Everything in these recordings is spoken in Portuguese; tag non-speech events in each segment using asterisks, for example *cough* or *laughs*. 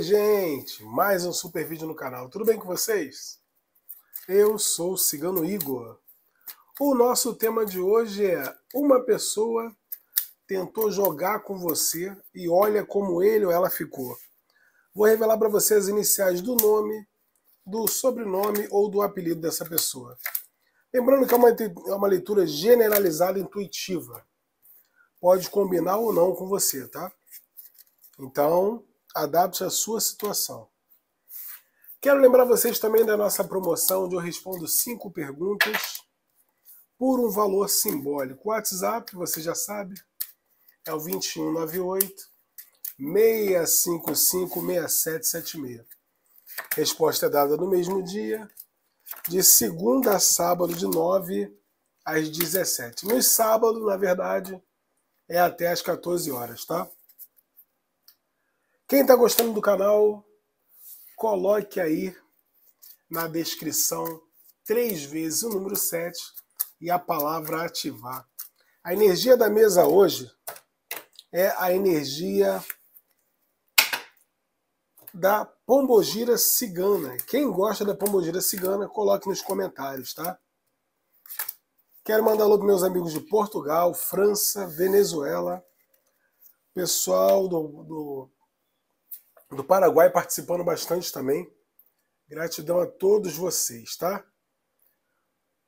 Oi, gente! Mais um super vídeo no canal. Tudo bem com vocês? Eu sou o Cigano Igor. O nosso tema de hoje é Uma pessoa tentou jogar com você e olha como ele ou ela ficou. Vou revelar para vocês as iniciais do nome, do sobrenome ou do apelido dessa pessoa. Lembrando que é uma, é uma leitura generalizada intuitiva. Pode combinar ou não com você, tá? Então, Adapte à sua situação. Quero lembrar vocês também da nossa promoção, onde eu respondo cinco perguntas por um valor simbólico. O WhatsApp, você já sabe, é o 2198 655 6776. Resposta é dada no mesmo dia, de segunda a sábado, de 9 às 17. No sábado, na verdade, é até às 14 horas, tá? Quem está gostando do canal, coloque aí na descrição três vezes o número 7 e a palavra ativar. A energia da mesa hoje é a energia da pombogira cigana. Quem gosta da pombogira cigana, coloque nos comentários, tá? Quero mandar alô para meus amigos de Portugal, França, Venezuela, pessoal do, do do Paraguai participando bastante também. Gratidão a todos vocês, tá?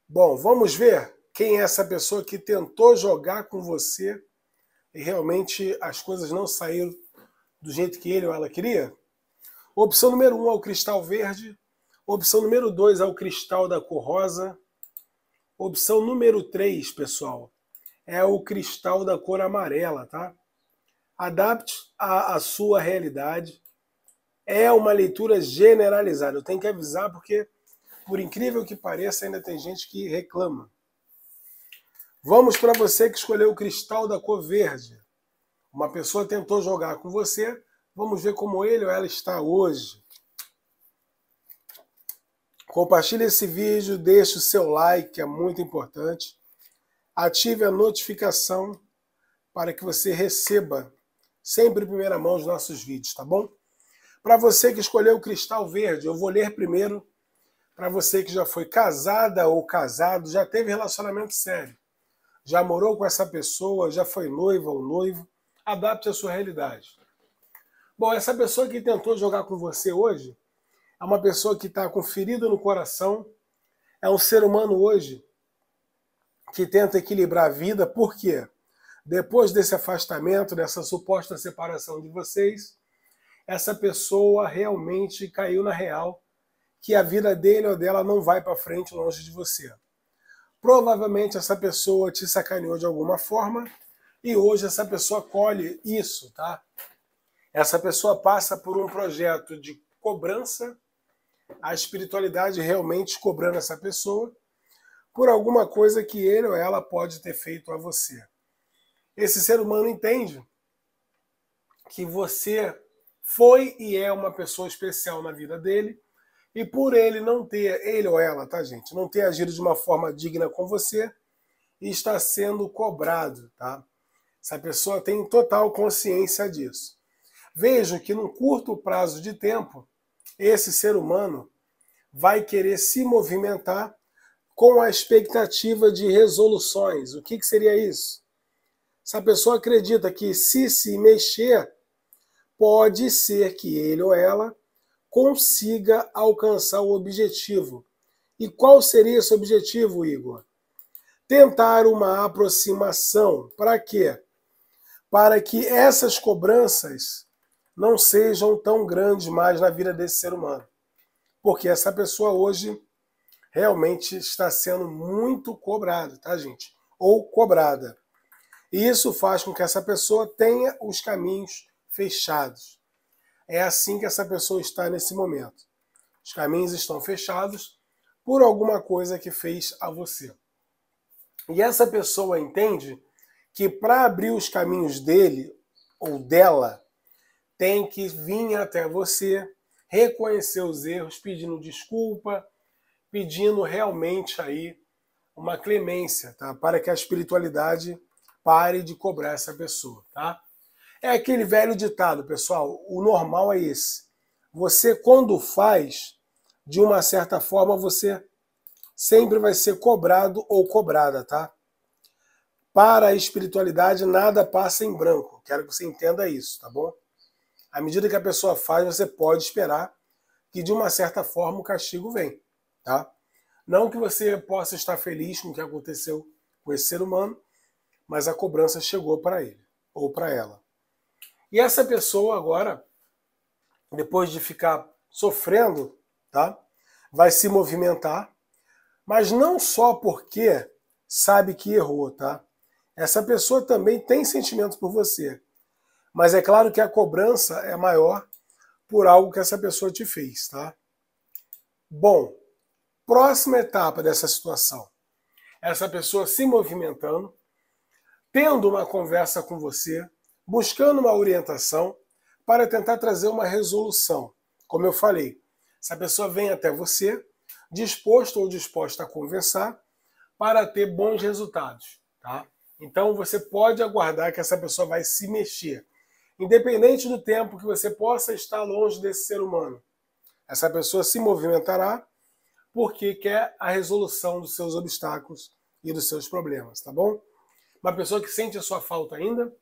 Bom, vamos ver quem é essa pessoa que tentou jogar com você e realmente as coisas não saíram do jeito que ele ou ela queria? Opção número 1 um é o cristal verde. Opção número 2 é o cristal da cor rosa. Opção número 3, pessoal, é o cristal da cor amarela, tá? Adapte a, a sua realidade é uma leitura generalizada. Eu tenho que avisar porque, por incrível que pareça, ainda tem gente que reclama. Vamos para você que escolheu o cristal da cor verde. Uma pessoa tentou jogar com você. Vamos ver como ele ou ela está hoje. Compartilhe esse vídeo, deixe o seu like, que é muito importante. Ative a notificação para que você receba sempre em primeira mão os nossos vídeos, tá bom? Para você que escolheu o cristal verde, eu vou ler primeiro. Para você que já foi casada ou casado, já teve relacionamento sério, já morou com essa pessoa, já foi noiva ou noivo, adapte a sua realidade. Bom, essa pessoa que tentou jogar com você hoje é uma pessoa que está com ferida no coração, é um ser humano hoje que tenta equilibrar a vida, Por quê? depois desse afastamento, dessa suposta separação de vocês, essa pessoa realmente caiu na real que a vida dele ou dela não vai para frente longe de você. Provavelmente essa pessoa te sacaneou de alguma forma e hoje essa pessoa colhe isso, tá? Essa pessoa passa por um projeto de cobrança, a espiritualidade realmente cobrando essa pessoa por alguma coisa que ele ou ela pode ter feito a você. Esse ser humano entende que você foi e é uma pessoa especial na vida dele. E por ele não ter, ele ou ela, tá, gente? Não ter agido de uma forma digna com você, está sendo cobrado, tá? Essa pessoa tem total consciência disso. Vejo que num curto prazo de tempo, esse ser humano vai querer se movimentar com a expectativa de resoluções. O que, que seria isso? Essa pessoa acredita que se se mexer, pode ser que ele ou ela consiga alcançar o objetivo. E qual seria esse objetivo, Igor? Tentar uma aproximação. Para quê? Para que essas cobranças não sejam tão grandes mais na vida desse ser humano. Porque essa pessoa hoje realmente está sendo muito cobrada, tá, gente? Ou cobrada. E isso faz com que essa pessoa tenha os caminhos fechados. É assim que essa pessoa está nesse momento. Os caminhos estão fechados por alguma coisa que fez a você. E essa pessoa entende que para abrir os caminhos dele ou dela, tem que vir até você, reconhecer os erros, pedindo desculpa, pedindo realmente aí uma clemência, tá? Para que a espiritualidade pare de cobrar essa pessoa, tá? É aquele velho ditado, pessoal. O normal é esse. Você, quando faz, de uma certa forma, você sempre vai ser cobrado ou cobrada, tá? Para a espiritualidade, nada passa em branco. Quero que você entenda isso, tá bom? À medida que a pessoa faz, você pode esperar que, de uma certa forma, o castigo vem, tá? Não que você possa estar feliz com o que aconteceu com esse ser humano, mas a cobrança chegou para ele ou para ela. E essa pessoa agora, depois de ficar sofrendo, tá? Vai se movimentar, mas não só porque sabe que errou, tá? Essa pessoa também tem sentimentos por você. Mas é claro que a cobrança é maior por algo que essa pessoa te fez, tá? Bom, próxima etapa dessa situação. Essa pessoa se movimentando, tendo uma conversa com você, buscando uma orientação para tentar trazer uma resolução. Como eu falei, se a pessoa vem até você disposto ou disposta a conversar para ter bons resultados, tá? Então você pode aguardar que essa pessoa vai se mexer, independente do tempo que você possa estar longe desse ser humano. Essa pessoa se movimentará porque quer a resolução dos seus obstáculos e dos seus problemas, tá bom? Uma pessoa que sente a sua falta ainda,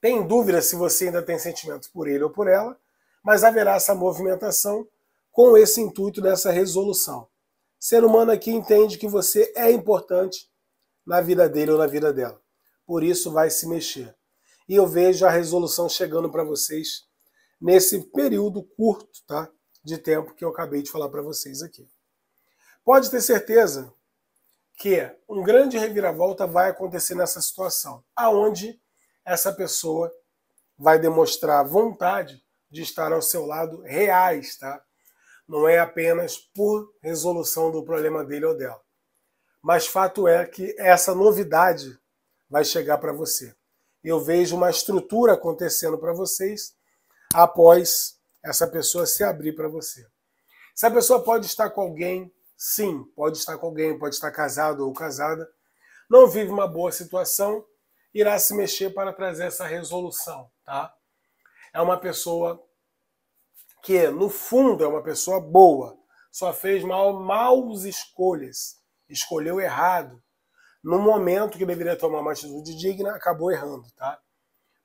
tem dúvida se você ainda tem sentimentos por ele ou por ela, mas haverá essa movimentação com esse intuito dessa resolução. O ser humano aqui entende que você é importante na vida dele ou na vida dela. Por isso vai se mexer. E eu vejo a resolução chegando para vocês nesse período curto, tá? De tempo que eu acabei de falar para vocês aqui. Pode ter certeza que um grande reviravolta vai acontecer nessa situação, aonde essa pessoa vai demonstrar vontade de estar ao seu lado reais, tá? Não é apenas por resolução do problema dele ou dela. Mas fato é que essa novidade vai chegar para você. Eu vejo uma estrutura acontecendo para vocês após essa pessoa se abrir para você. Essa pessoa pode estar com alguém, sim, pode estar com alguém, pode estar casado ou casada, não vive uma boa situação, irá se mexer para trazer essa resolução, tá? É uma pessoa que, no fundo, é uma pessoa boa, só fez mal, maus escolhas, escolheu errado. No momento que deveria tomar uma atitude digna, acabou errando, tá?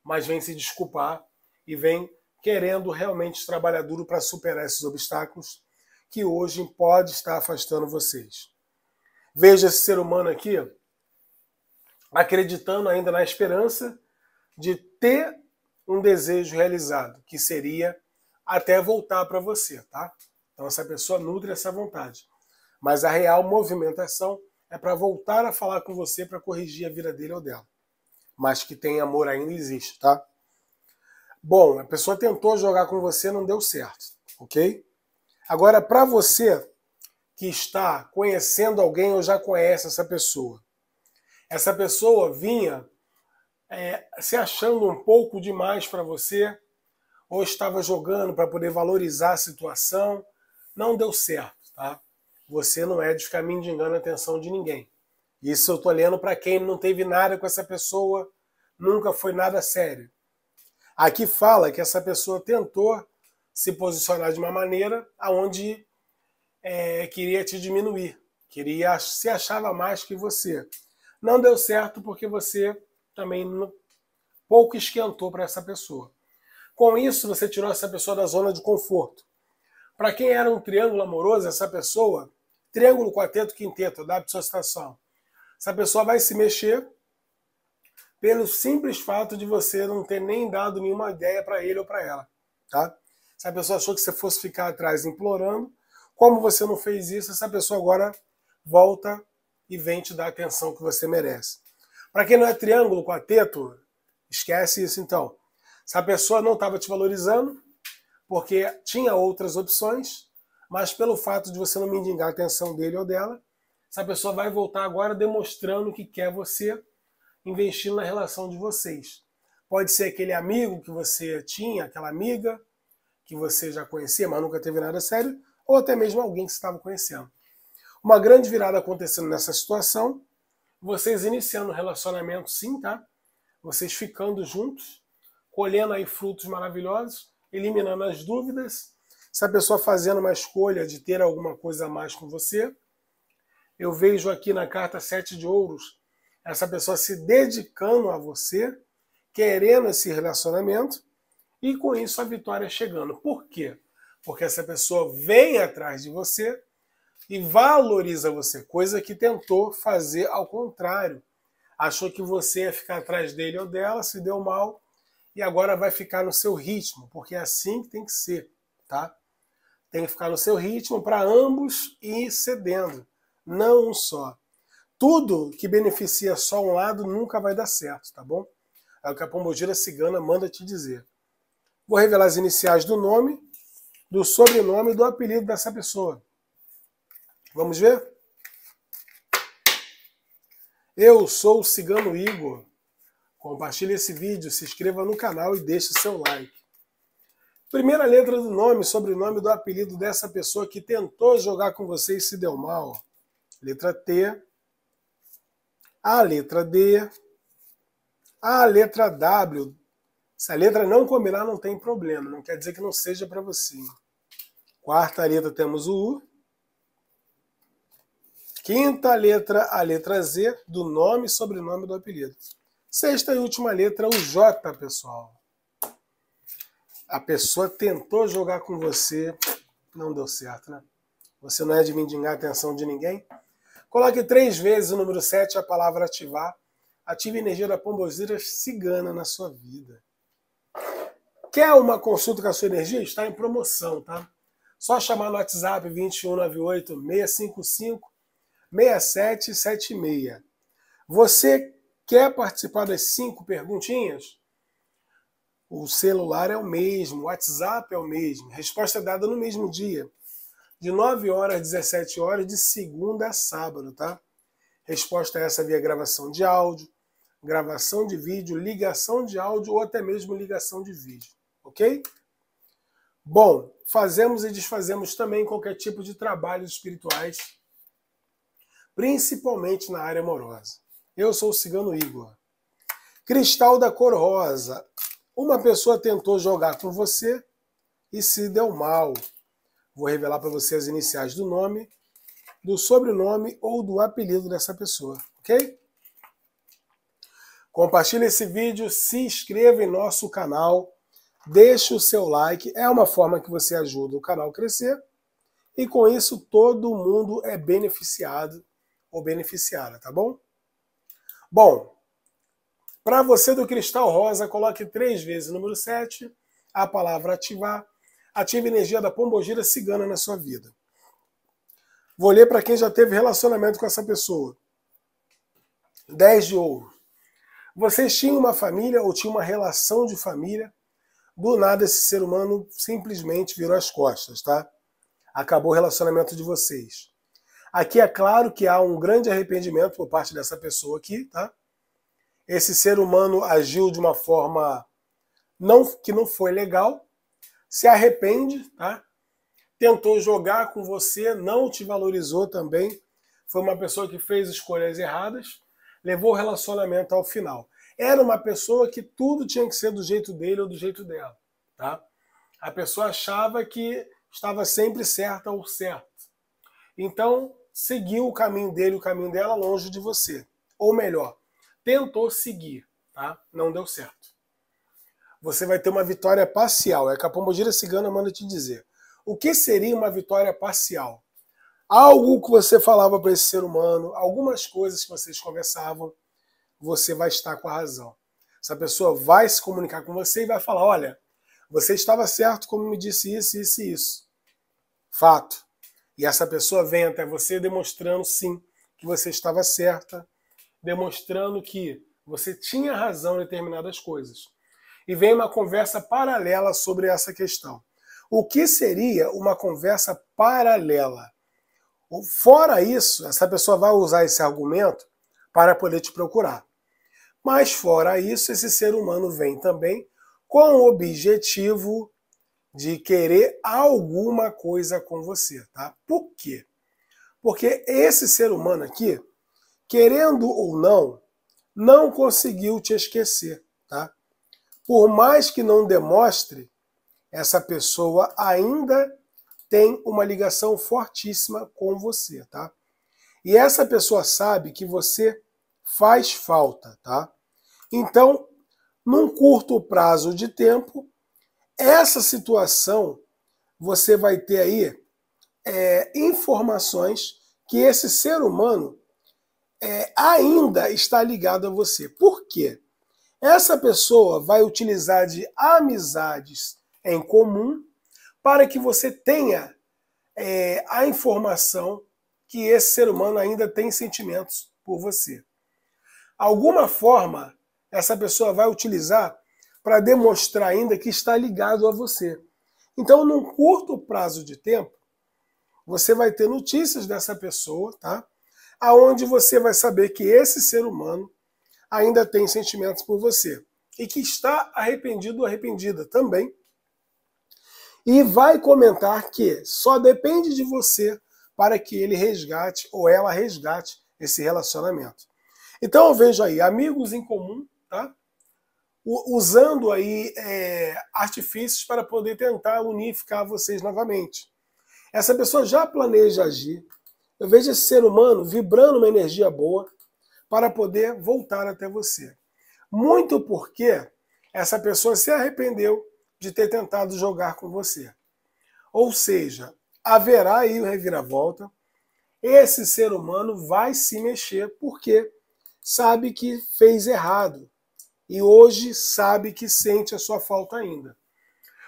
Mas vem se desculpar e vem querendo realmente trabalhar duro para superar esses obstáculos que hoje pode estar afastando vocês. Veja esse ser humano aqui, acreditando ainda na esperança de ter um desejo realizado, que seria até voltar para você, tá? Então essa pessoa nutre essa vontade. Mas a real movimentação é para voltar a falar com você para corrigir a vida dele ou dela. Mas que tem amor ainda existe, tá? Bom, a pessoa tentou jogar com você, não deu certo, ok? Agora, para você que está conhecendo alguém ou já conhece essa pessoa, essa pessoa vinha é, se achando um pouco demais para você, ou estava jogando para poder valorizar a situação, não deu certo, tá? Você não é de ficar mendigando a atenção de ninguém. Isso eu tô lendo para quem não teve nada com essa pessoa, nunca foi nada sério. Aqui fala que essa pessoa tentou se posicionar de uma maneira aonde é, queria te diminuir, queria se achava mais que você. Não deu certo porque você também pouco esquentou para essa pessoa. Com isso, você tirou essa pessoa da zona de conforto. Para quem era um triângulo amoroso, essa pessoa, triângulo, quarteto, quinteto, da dissociação, essa pessoa vai se mexer pelo simples fato de você não ter nem dado nenhuma ideia para ele ou para ela, tá? Se a pessoa achou que você fosse ficar atrás implorando, como você não fez isso, essa pessoa agora volta e vem te dar a atenção que você merece. Para quem não é triângulo, quarteto, esquece isso então. Se a pessoa não estava te valorizando, porque tinha outras opções, mas pelo fato de você não mendigar a atenção dele ou dela, essa pessoa vai voltar agora demonstrando que quer você, investindo na relação de vocês. Pode ser aquele amigo que você tinha, aquela amiga que você já conhecia, mas nunca teve nada sério, ou até mesmo alguém que você estava conhecendo. Uma grande virada acontecendo nessa situação, vocês iniciando o relacionamento sim, tá? Vocês ficando juntos, colhendo aí frutos maravilhosos, eliminando as dúvidas, essa pessoa fazendo uma escolha de ter alguma coisa a mais com você. Eu vejo aqui na carta Sete de Ouros essa pessoa se dedicando a você, querendo esse relacionamento e com isso a vitória chegando. Por quê? Porque essa pessoa vem atrás de você e valoriza você, coisa que tentou fazer ao contrário. Achou que você ia ficar atrás dele ou dela, se deu mal e agora vai ficar no seu ritmo, porque é assim que tem que ser, tá? Tem que ficar no seu ritmo para ambos ir cedendo, não um só. Tudo que beneficia só um lado nunca vai dar certo, tá bom? É o que a Pombogira Cigana manda te dizer. Vou revelar as iniciais do nome, do sobrenome e do apelido dessa pessoa. Vamos ver? Eu sou o Cigano Igor. Compartilhe esse vídeo, se inscreva no canal e deixe seu like. Primeira letra do nome, sobrenome do apelido dessa pessoa que tentou jogar com você e se deu mal. Letra T. A letra D. A letra W. Se a letra não combinar, não tem problema. Não quer dizer que não seja para você. Quarta letra temos o U. Quinta letra, a letra Z, do nome e sobrenome do apelido. Sexta e última letra, o J, pessoal. A pessoa tentou jogar com você, não deu certo, né? Você não é de mendigar a atenção de ninguém. Coloque três vezes o número 7, a palavra ativar. Ative a energia da pombozira cigana na sua vida. Quer uma consulta com a sua energia? Está em promoção, tá? Só chamar no WhatsApp 2198 655 6776. Você quer participar das cinco perguntinhas? O celular é o mesmo, o WhatsApp é o mesmo, resposta é dada no mesmo dia, de 9 horas às 17 horas, de segunda a sábado, tá? Resposta é essa via gravação de áudio, gravação de vídeo, ligação de áudio ou até mesmo ligação de vídeo, ok? Bom, fazemos e desfazemos também qualquer tipo de trabalhos espirituais principalmente na área amorosa. Eu sou o cigano Igor. Cristal da cor rosa. Uma pessoa tentou jogar com você e se deu mal. Vou revelar para você as iniciais do nome, do sobrenome ou do apelido dessa pessoa, ok? Compartilhe esse vídeo, se inscreva em nosso canal, deixe o seu like, é uma forma que você ajuda o canal a crescer e com isso todo mundo é beneficiado ou beneficiária, tá bom? Bom, para você do cristal rosa, coloque três vezes o número 7, a palavra ativar. Ative a energia da pombogira cigana na sua vida. Vou ler para quem já teve relacionamento com essa pessoa. 10 de ouro. Vocês tinham uma família ou tinham uma relação de família. Do nada, esse ser humano simplesmente virou as costas, tá? Acabou o relacionamento de vocês. Aqui é claro que há um grande arrependimento por parte dessa pessoa aqui, tá? Esse ser humano agiu de uma forma não que não foi legal, se arrepende, tá? Tentou jogar com você, não te valorizou também. Foi uma pessoa que fez escolhas erradas, levou o relacionamento ao final. Era uma pessoa que tudo tinha que ser do jeito dele ou do jeito dela, tá? A pessoa achava que estava sempre certa ou certo. Então, seguiu o caminho dele, o caminho dela longe de você. Ou melhor, tentou seguir, tá? Não deu certo. Você vai ter uma vitória parcial. É que a Pombogira Cigana manda te dizer. O que seria uma vitória parcial? Algo que você falava para esse ser humano, algumas coisas que vocês conversavam, você vai estar com a razão. Essa pessoa vai se comunicar com você e vai falar: olha, você estava certo como me disse isso, isso e isso. Fato. E essa pessoa vem até você demonstrando sim que você estava certa, demonstrando que você tinha razão em determinadas coisas. E vem uma conversa paralela sobre essa questão. O que seria uma conversa paralela? Fora isso, essa pessoa vai usar esse argumento para poder te procurar. Mas fora isso, esse ser humano vem também com o objetivo de querer alguma coisa com você, tá? Por quê? Porque esse ser humano aqui, querendo ou não, não conseguiu te esquecer, tá? Por mais que não demonstre, essa pessoa ainda tem uma ligação fortíssima com você, tá? E essa pessoa sabe que você faz falta, tá? Então, num curto prazo de tempo, essa situação, você vai ter aí é, informações que esse ser humano é, ainda está ligado a você. Por quê? Essa pessoa vai utilizar de amizades em comum para que você tenha é, a informação que esse ser humano ainda tem sentimentos por você. Alguma forma, essa pessoa vai utilizar para demonstrar ainda que está ligado a você. Então, num curto prazo de tempo, você vai ter notícias dessa pessoa, tá? Aonde você vai saber que esse ser humano ainda tem sentimentos por você e que está arrependido ou arrependida também. E vai comentar que só depende de você para que ele resgate ou ela resgate esse relacionamento. Então eu vejo aí amigos em comum, tá? usando aí é, artifícios para poder tentar unificar vocês novamente. Essa pessoa já planeja agir. Eu vejo esse ser humano vibrando uma energia boa para poder voltar até você. Muito porque essa pessoa se arrependeu de ter tentado jogar com você. Ou seja, haverá aí o reviravolta. Esse ser humano vai se mexer porque sabe que fez errado, e hoje sabe que sente a sua falta ainda.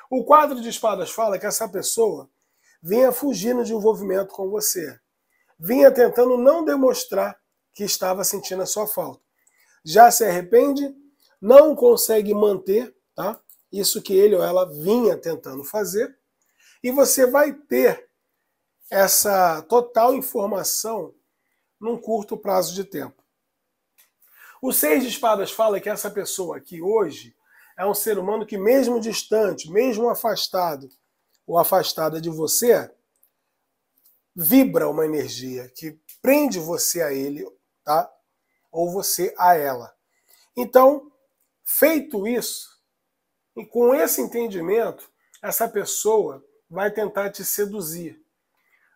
O quadro de espadas fala que essa pessoa vinha fugindo de envolvimento com você, vinha tentando não demonstrar que estava sentindo a sua falta. Já se arrepende, não consegue manter, tá? Isso que ele ou ela vinha tentando fazer, e você vai ter essa total informação num curto prazo de tempo. O Seis de Espadas fala que essa pessoa aqui hoje é um ser humano que, mesmo distante, mesmo afastado ou afastada de você, vibra uma energia que prende você a ele, tá? Ou você a ela. Então, feito isso, e com esse entendimento, essa pessoa vai tentar te seduzir,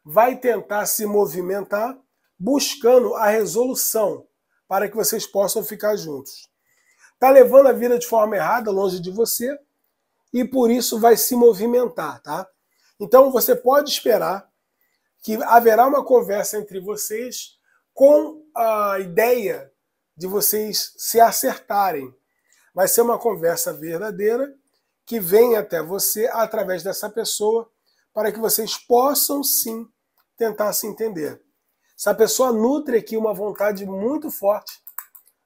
vai tentar se movimentar buscando a resolução para que vocês possam ficar juntos. Está levando a vida de forma errada, longe de você, e por isso vai se movimentar, tá? Então você pode esperar que haverá uma conversa entre vocês com a ideia de vocês se acertarem. Vai ser uma conversa verdadeira que vem até você através dessa pessoa para que vocês possam sim tentar se entender. Se a pessoa nutre aqui uma vontade muito forte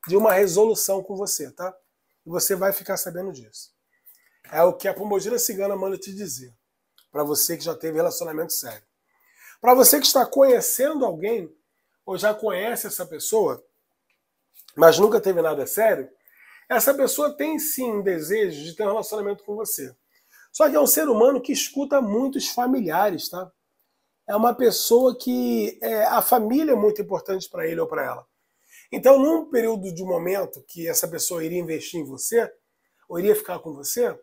de uma resolução com você, tá? E você vai ficar sabendo disso. É o que a pombogira cigana manda te dizer, para você que já teve relacionamento sério. Para você que está conhecendo alguém, ou já conhece essa pessoa, mas nunca teve nada sério, essa pessoa tem sim desejo de ter um relacionamento com você. Só que é um ser humano que escuta muitos familiares, tá? é uma pessoa que é, a família é muito importante para ele ou para ela. Então, num período de momento que essa pessoa iria investir em você, ou iria ficar com você,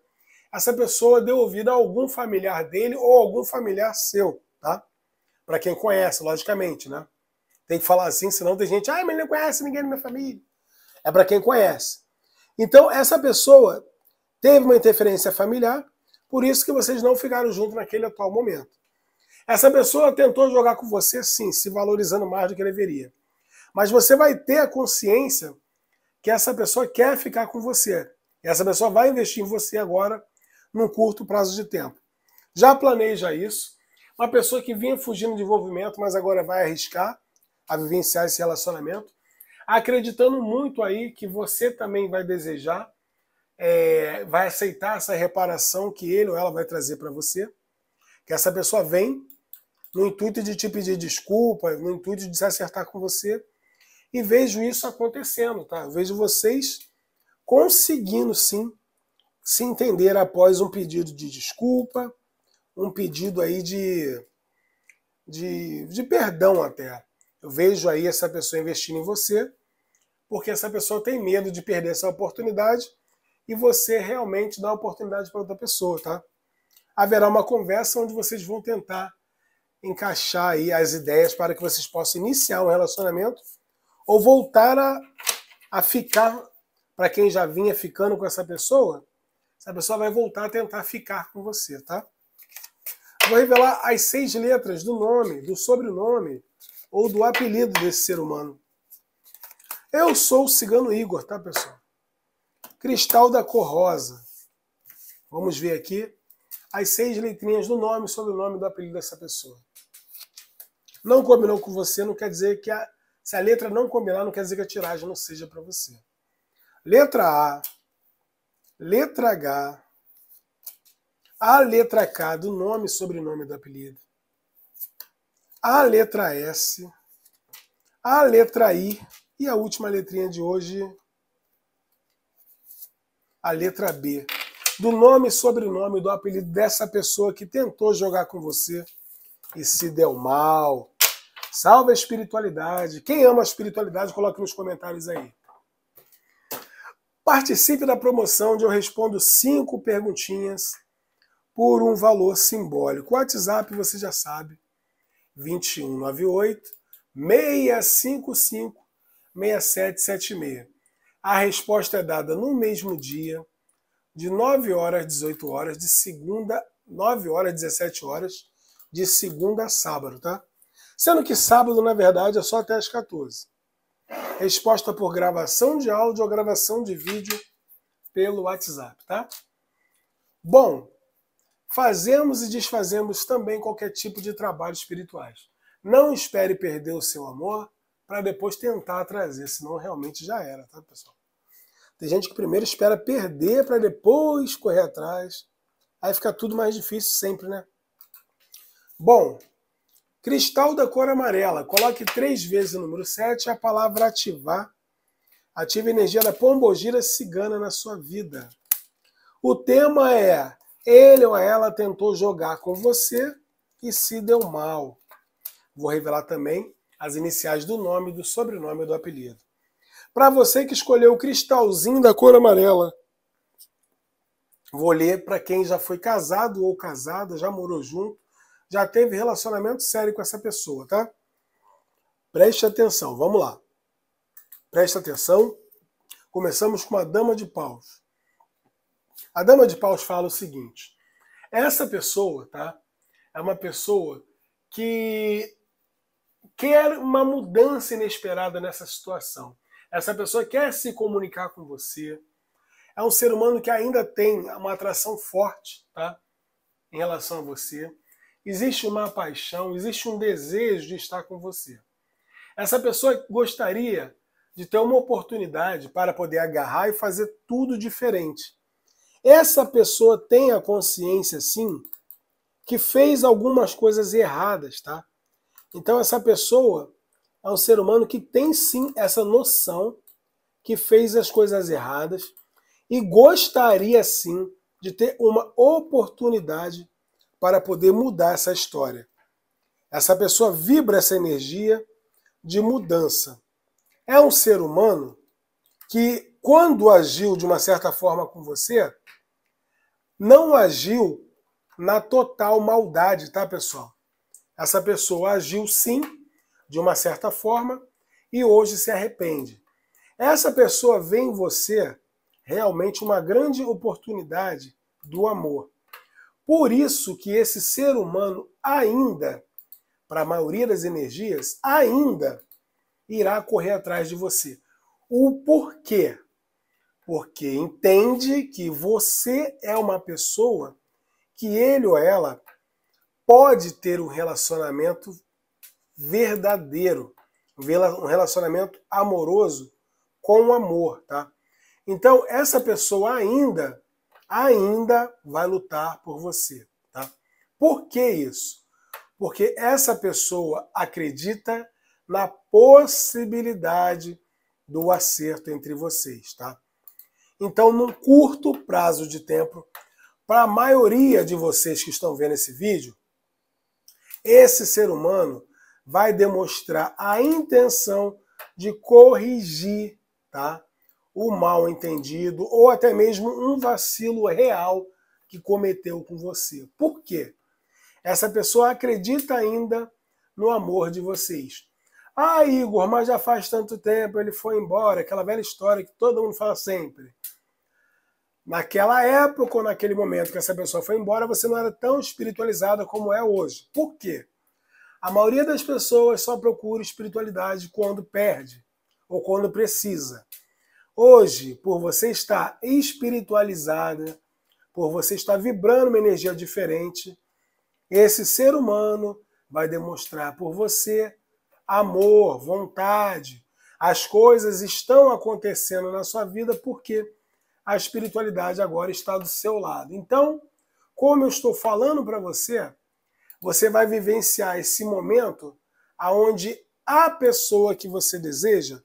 essa pessoa deu ouvido a algum familiar dele ou algum familiar seu, tá? Para quem conhece, logicamente, né? Tem que falar assim, senão tem gente, ah, mas não conhece ninguém da minha família. É para quem conhece. Então, essa pessoa teve uma interferência familiar, por isso que vocês não ficaram juntos naquele atual momento. Essa pessoa tentou jogar com você, sim, se valorizando mais do que deveria. Mas você vai ter a consciência que essa pessoa quer ficar com você. Essa pessoa vai investir em você agora, num curto prazo de tempo. Já planeja isso. Uma pessoa que vinha fugindo de envolvimento, mas agora vai arriscar a vivenciar esse relacionamento, acreditando muito aí que você também vai desejar, é, vai aceitar essa reparação que ele ou ela vai trazer para você. Que essa pessoa vem no intuito de te pedir desculpa, no intuito de se acertar com você. E vejo isso acontecendo, tá? Vejo vocês conseguindo sim se entender após um pedido de desculpa, um pedido aí de, de, de perdão até. Eu vejo aí essa pessoa investindo em você, porque essa pessoa tem medo de perder essa oportunidade e você realmente dá a oportunidade para outra pessoa, tá? Haverá uma conversa onde vocês vão tentar encaixar aí as ideias para que vocês possam iniciar um relacionamento ou voltar a, a ficar para quem já vinha ficando com essa pessoa, essa pessoa vai voltar a tentar ficar com você, tá? Vou revelar as seis letras do nome, do sobrenome ou do apelido desse ser humano. Eu sou o cigano Igor, tá, pessoal? Cristal da cor rosa. Vamos ver aqui as seis letrinhas do nome, sobrenome do apelido dessa pessoa não combinou com você, não quer dizer que a, se a letra não combinar, não quer dizer que a tiragem não seja para você. Letra A, letra H, a letra K do nome e sobrenome do apelido, a letra S, a letra I e a última letrinha de hoje, a letra B, do nome e sobrenome do apelido dessa pessoa que tentou jogar com você e se deu mal, Salve a espiritualidade. Quem ama a espiritualidade, coloque nos comentários aí. Participe da promoção onde eu respondo cinco perguntinhas por um valor simbólico. O WhatsApp você já sabe, 2198 655 6776. A resposta é dada no mesmo dia, de 9 horas às 18 horas, de segunda, 9 horas às 17 horas, de segunda a sábado, tá? Sendo que sábado, na verdade, é só até às 14. Resposta por gravação de áudio ou gravação de vídeo pelo WhatsApp, tá? Bom, fazemos e desfazemos também qualquer tipo de trabalho espirituais. Não espere perder o seu amor para depois tentar trazer, senão realmente já era, tá, pessoal? Tem gente que primeiro espera perder para depois correr atrás. Aí fica tudo mais difícil sempre, né? Bom, Cristal da cor amarela. Coloque três vezes o número 7 a palavra ativar. Ative a energia da pombogira cigana na sua vida. O tema é: ele ou ela tentou jogar com você e se deu mal. Vou revelar também as iniciais do nome, do sobrenome e do apelido. Para você que escolheu o cristalzinho da cor amarela, vou ler para quem já foi casado ou casada, já morou junto já teve relacionamento sério com essa pessoa, tá? Preste atenção, vamos lá. Preste atenção. Começamos com a dama de paus. A dama de paus fala o seguinte: essa pessoa, tá? É uma pessoa que quer é uma mudança inesperada nessa situação. Essa pessoa quer se comunicar com você. É um ser humano que ainda tem uma atração forte, tá? Em relação a você existe uma paixão, existe um desejo de estar com você. Essa pessoa gostaria de ter uma oportunidade para poder agarrar e fazer tudo diferente. Essa pessoa tem a consciência, sim, que fez algumas coisas erradas, tá? Então, essa pessoa é um ser humano que tem sim essa noção que fez as coisas erradas e gostaria sim de ter uma oportunidade para poder mudar essa história. Essa pessoa vibra essa energia de mudança. É um ser humano que, quando agiu de uma certa forma com você, não agiu na total maldade, tá, pessoal? Essa pessoa agiu sim, de uma certa forma, e hoje se arrepende. Essa pessoa vê em você realmente uma grande oportunidade do amor. Por isso que esse ser humano ainda, para a maioria das energias, ainda irá correr atrás de você. O porquê? Porque entende que você é uma pessoa que ele ou ela pode ter um relacionamento verdadeiro, um relacionamento amoroso com o amor, tá? Então, essa pessoa ainda ainda vai lutar por você. Tá? Por que isso? Porque essa pessoa acredita na possibilidade do acerto entre vocês, tá? Então, num curto prazo de tempo, para a maioria de vocês que estão vendo esse vídeo, esse ser humano vai demonstrar a intenção de corrigir, tá? o mal entendido ou até mesmo um vacilo real que cometeu com você. Por quê? Essa pessoa acredita ainda no amor de vocês. Ah, Igor, mas já faz tanto tempo, ele foi embora, aquela velha história que todo mundo fala sempre. Naquela época ou naquele momento que essa pessoa foi embora, você não era tão espiritualizada como é hoje. Por quê? A maioria das pessoas só procura espiritualidade quando perde ou quando precisa. Hoje, por você estar espiritualizada, por você estar vibrando uma energia diferente, esse ser humano vai demonstrar por você amor, vontade. As coisas estão acontecendo na sua vida porque a espiritualidade agora está do seu lado. Então, como eu estou falando para você, você vai vivenciar esse momento aonde a pessoa que você deseja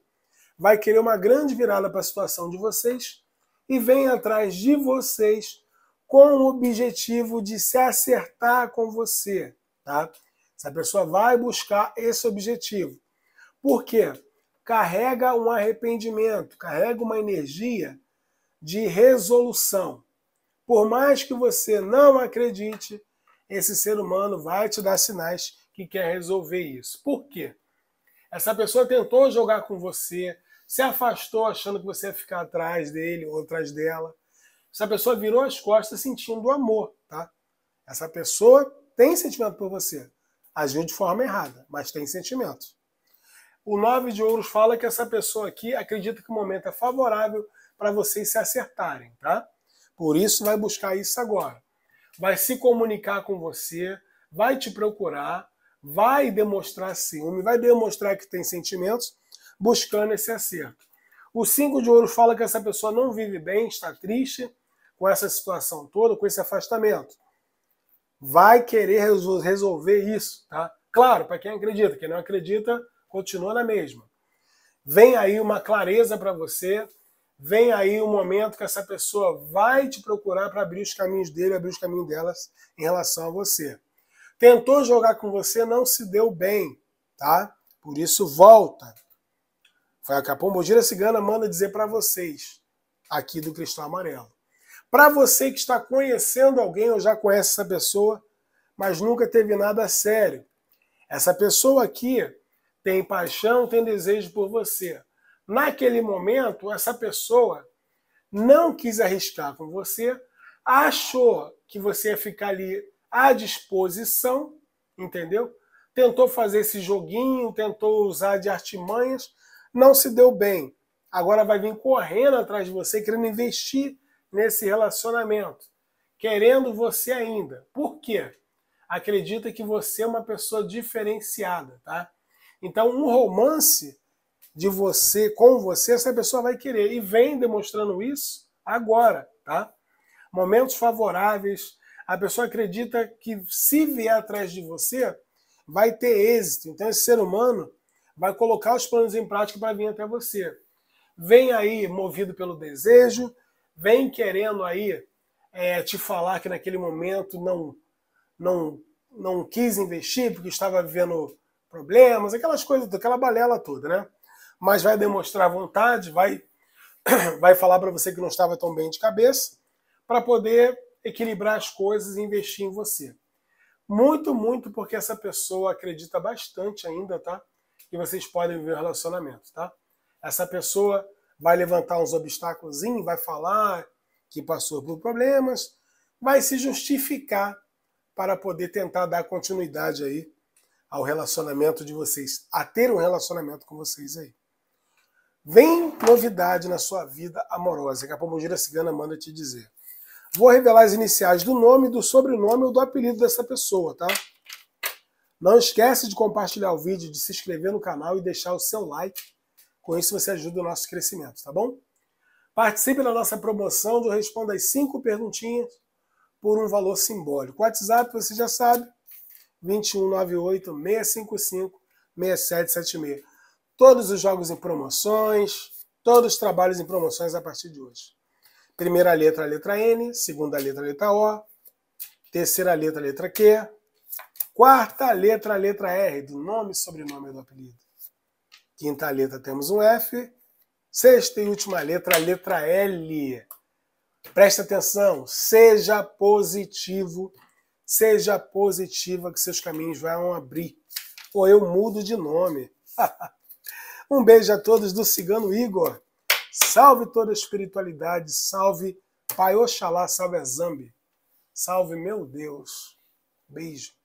vai querer uma grande virada para a situação de vocês e vem atrás de vocês com o objetivo de se acertar com você, tá? Essa pessoa vai buscar esse objetivo. Por quê? Carrega um arrependimento, carrega uma energia de resolução. Por mais que você não acredite, esse ser humano vai te dar sinais que quer resolver isso. Por quê? Essa pessoa tentou jogar com você, se afastou achando que você ia ficar atrás dele ou atrás dela. Essa pessoa virou as costas sentindo amor, tá? Essa pessoa tem sentimento por você. Agiu de forma errada, mas tem sentimento. O nove de ouros fala que essa pessoa aqui acredita que o momento é favorável para vocês se acertarem, tá? Por isso vai buscar isso agora. Vai se comunicar com você, vai te procurar, vai demonstrar ciúme, vai demonstrar que tem sentimentos buscando esse acerto. O cinco de ouro fala que essa pessoa não vive bem, está triste com essa situação toda, com esse afastamento. Vai querer resolver isso, tá? Claro, para quem acredita, quem não acredita, continua na mesma. Vem aí uma clareza para você, vem aí um momento que essa pessoa vai te procurar para abrir os caminhos dele, abrir os caminhos delas em relação a você. Tentou jogar com você, não se deu bem, tá? Por isso volta. Foi a Capomogira Cigana manda dizer para vocês, aqui do Cristal Amarelo. Para você que está conhecendo alguém ou já conhece essa pessoa, mas nunca teve nada sério. Essa pessoa aqui tem paixão, tem desejo por você. Naquele momento, essa pessoa não quis arriscar com você, achou que você ia ficar ali à disposição, entendeu? Tentou fazer esse joguinho, tentou usar de artimanhas, não se deu bem, agora vai vir correndo atrás de você, querendo investir nesse relacionamento, querendo você ainda. Por quê? Acredita que você é uma pessoa diferenciada, tá? Então, um romance de você com você, essa pessoa vai querer e vem demonstrando isso agora, tá? Momentos favoráveis, a pessoa acredita que se vier atrás de você, vai ter êxito. Então, esse ser humano vai colocar os planos em prática para vir até você. Vem aí movido pelo desejo, vem querendo aí é, te falar que naquele momento não, não, não quis investir porque estava vivendo problemas, aquelas coisas, aquela balela toda, né? Mas vai demonstrar vontade, vai, *clears throat* vai falar para você que não estava tão bem de cabeça, para poder equilibrar as coisas e investir em você. Muito, muito porque essa pessoa acredita bastante ainda, tá? que vocês podem viver um relacionamento, tá? Essa pessoa vai levantar uns obstáculos, vai falar que passou por problemas, vai se justificar para poder tentar dar continuidade aí ao relacionamento de vocês, a ter um relacionamento com vocês aí. Vem novidade na sua vida amorosa, que a Pombogira Cigana manda te dizer. Vou revelar as iniciais do nome, do sobrenome ou do apelido dessa pessoa, tá? Não esquece de compartilhar o vídeo, de se inscrever no canal e deixar o seu like. Com isso você ajuda o nosso crescimento, tá bom? Participe da nossa promoção do Responda as 5 perguntinhas por um valor simbólico. O WhatsApp, você já sabe, 2198 655 6776. Todos os jogos em promoções, todos os trabalhos em promoções a partir de hoje. Primeira letra, letra N, segunda letra, letra O, terceira letra, letra Q, Quarta letra, a letra R, do nome e sobrenome do apelido. Quinta letra, temos um F. Sexta e última letra, a letra L. Preste atenção, seja positivo, seja positiva que seus caminhos vão abrir. Ou eu mudo de nome. *laughs* um beijo a todos do Cigano Igor. Salve toda a espiritualidade, salve Pai Oxalá, salve a Zambi. Salve meu Deus. Beijo.